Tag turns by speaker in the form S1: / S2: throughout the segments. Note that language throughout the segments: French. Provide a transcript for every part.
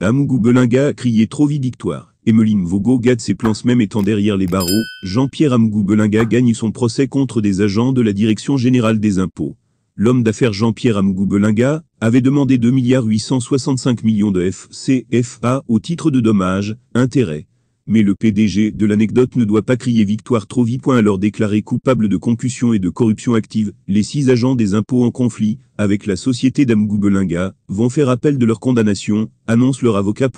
S1: Amougou Belinga crié trop vite victoire. Emeline Vogo gâte ses plans, même étant derrière les barreaux. Jean-Pierre Amougou Belinga gagne son procès contre des agents de la Direction Générale des Impôts. L'homme d'affaires Jean-Pierre Amougou Belinga avait demandé 2 865 millions de FCFA au titre de dommages, intérêts mais le PDG de l'anecdote ne doit pas crier victoire trop vite. alors déclaré coupable de concussion et de corruption active, les six agents des impôts en conflit, avec la société d'Amgoubelinga, vont faire appel de leur condamnation, annonce leur avocat.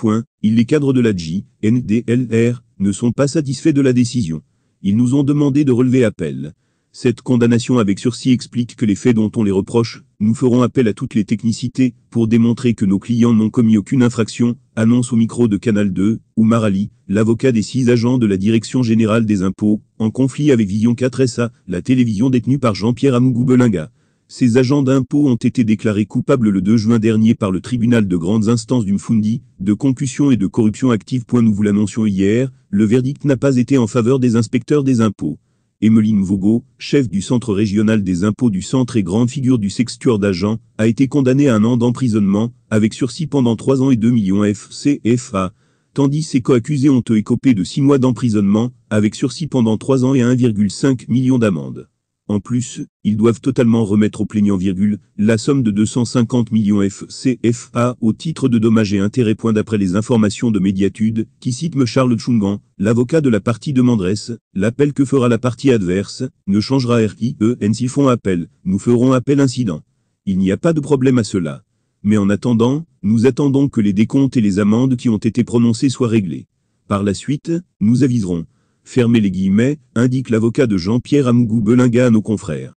S1: ils les cadres de la JNDLR ne sont pas satisfaits de la décision. Ils nous ont demandé de relever appel. Cette condamnation avec sursis explique que les faits dont on les reproche, nous ferons appel à toutes les technicités pour démontrer que nos clients n'ont commis aucune infraction, annonce au micro de Canal 2, ou Marali, l'avocat des six agents de la Direction Générale des Impôts, en conflit avec Vision 4SA, la télévision détenue par Jean-Pierre Amougou-Belinga. Ces agents d'impôts ont été déclarés coupables le 2 juin dernier par le tribunal de grandes instances du Mfundi, de concussion et de corruption active. Nous vous l'annoncions hier, le verdict n'a pas été en faveur des inspecteurs des impôts. Emeline Vogo, chef du Centre régional des impôts du Centre et grande figure du sexture d'agent, a été condamnée à un an d'emprisonnement, avec sursis pendant 3 ans et 2 millions FCFA, tandis ses co-accusés ont écopé de 6 mois d'emprisonnement, avec sursis pendant 3 ans et 1,5 million d'amende. En plus, ils doivent totalement remettre au plaignant virgule, la somme de 250 millions FCFA au titre de dommages et intérêts. Point d'après les informations de Médiatude, qui cite me Charles Chungan, l'avocat de la partie de demanderesse, l'appel que fera la partie adverse, ne changera RIEN s'ils font appel, nous ferons appel incident. Il n'y a pas de problème à cela. Mais en attendant, nous attendons que les décomptes et les amendes qui ont été prononcées soient réglés. Par la suite, nous aviserons fermez les guillemets, indique l'avocat de Jean-Pierre Amgou Belinga à nos confrères.